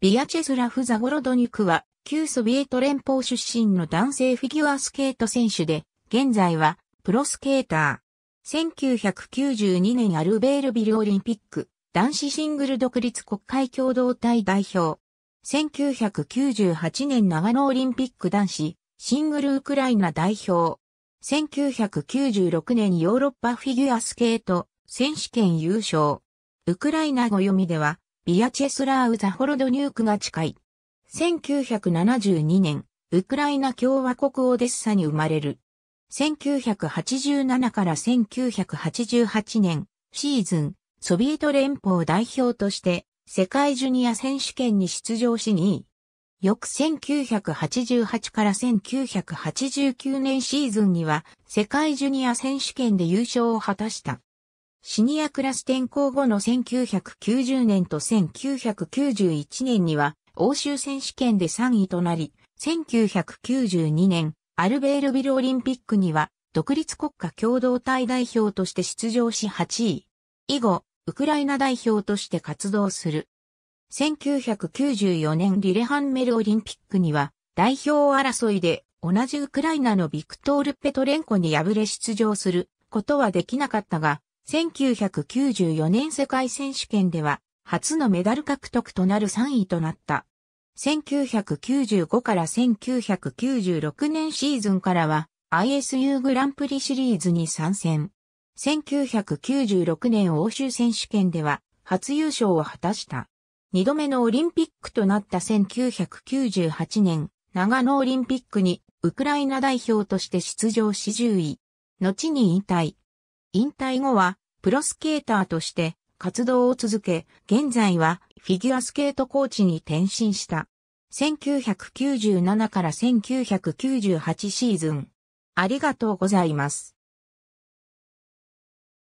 ビアチェスラフ・ザゴロドニクは、旧ソビエト連邦出身の男性フィギュアスケート選手で、現在は、プロスケーター。1992年アルベールビルオリンピック、男子シングル独立国会共同体代表。1998年長野オリンピック男子、シングルウクライナ代表。1996年ヨーロッパフィギュアスケート選手権優勝。ウクライナ語読みでは、ビアチェスラーウ・ザホロドニュークが近い。1972年、ウクライナ共和国オデッサに生まれる。1987から1988年シーズン、ソビエト連邦代表として世界ジュニア選手権に出場しに、翌1988から1989年シーズンには世界ジュニア選手権で優勝を果たした。シニアクラス転校後の1990年と1991年には欧州選手権で3位となり、1992年アルベールビルオリンピックには独立国家共同体代表として出場し8位。以後、ウクライナ代表として活動する。1994年リレハンメルオリンピックには代表争いで同じウクライナのビクトール・ペトレンコに敗れ出場することはできなかったが、1994年世界選手権では初のメダル獲得となる3位となった。1995から1996年シーズンからは ISU グランプリシリーズに参戦。1996年欧州選手権では初優勝を果たした。二度目のオリンピックとなった1998年、長野オリンピックにウクライナ代表として出場し10位。後に引退、引退後は、プロスケーターとして活動を続け、現在はフィギュアスケートコーチに転身した。1997から1998シーズン。ありがとうございます。